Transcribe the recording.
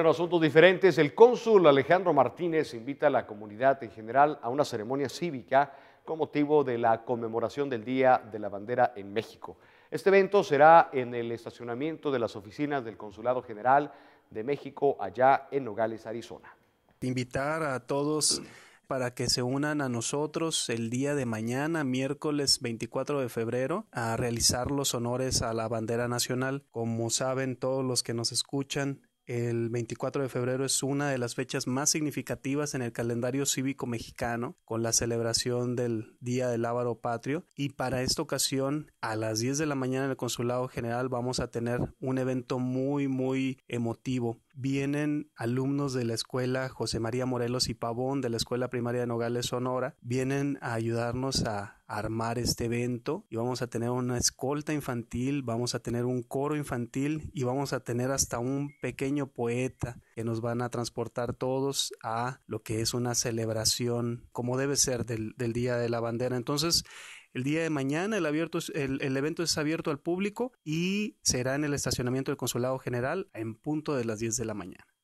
en asuntos diferentes, el cónsul Alejandro Martínez invita a la comunidad en general a una ceremonia cívica con motivo de la conmemoración del Día de la Bandera en México. Este evento será en el estacionamiento de las oficinas del Consulado General de México allá en Nogales, Arizona. Invitar a todos para que se unan a nosotros el día de mañana, miércoles 24 de febrero, a realizar los honores a la bandera nacional. Como saben todos los que nos escuchan, el 24 de febrero es una de las fechas más significativas en el calendario cívico mexicano, con la celebración del Día del Ávaro Patrio. Y para esta ocasión, a las 10 de la mañana en el Consulado General vamos a tener un evento muy, muy emotivo vienen alumnos de la escuela José María Morelos y Pavón de la Escuela Primaria de Nogales, Sonora, vienen a ayudarnos a armar este evento y vamos a tener una escolta infantil, vamos a tener un coro infantil y vamos a tener hasta un pequeño poeta que nos van a transportar todos a lo que es una celebración como debe ser del, Día de la Bandera. Entonces, el día de mañana el, abierto el, evento es abierto al público y será en el estacionamiento del Consulado General en punto de las 10 de la mañana.